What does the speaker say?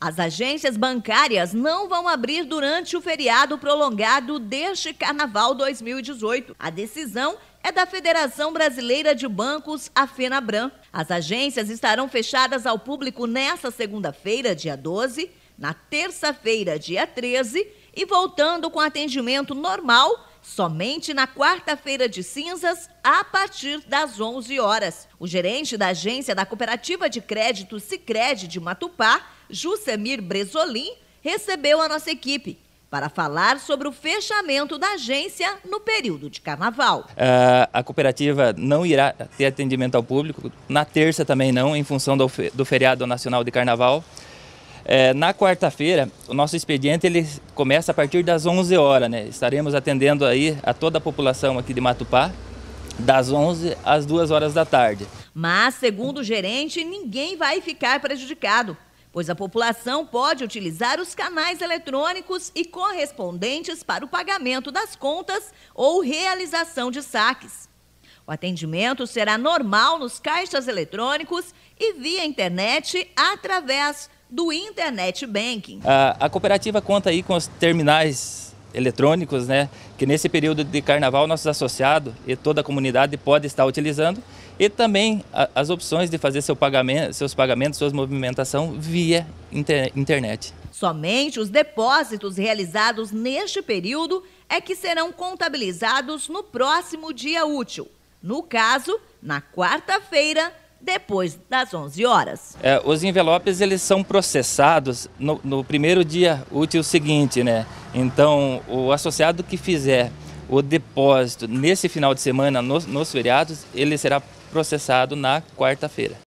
As agências bancárias não vão abrir durante o feriado prolongado deste Carnaval 2018. A decisão é da Federação Brasileira de Bancos, a FENABRAM. As agências estarão fechadas ao público nesta segunda-feira, dia 12, na terça-feira, dia 13, e voltando com atendimento normal somente na quarta-feira de cinzas, a partir das 11 horas. O gerente da agência da Cooperativa de Crédito Sicredi de Matupá Jusemir Bresolim, recebeu a nossa equipe para falar sobre o fechamento da agência no período de carnaval. Uh, a cooperativa não irá ter atendimento ao público, na terça também não, em função do, do feriado nacional de carnaval. É, na quarta-feira, o nosso expediente ele começa a partir das 11 horas, né? Estaremos atendendo aí a toda a população aqui de Matupá, das 11 às 2 horas da tarde. Mas, segundo o gerente, ninguém vai ficar prejudicado pois a população pode utilizar os canais eletrônicos e correspondentes para o pagamento das contas ou realização de saques. O atendimento será normal nos caixas eletrônicos e via internet através do Internet Banking. A, ah, a cooperativa conta aí com os terminais eletrônicos, né, que nesse período de carnaval nossos associados e toda a comunidade pode estar utilizando e também a, as opções de fazer seu pagamento, seus pagamentos, suas movimentação via inter, internet. Somente os depósitos realizados neste período é que serão contabilizados no próximo dia útil. No caso, na quarta-feira, depois das 11 horas. É, os envelopes eles são processados no, no, primeiro dia útil seguinte, né? Então, o associado que fizer o depósito nesse final de semana, nos, nos feriados, ele será processado na quarta-feira.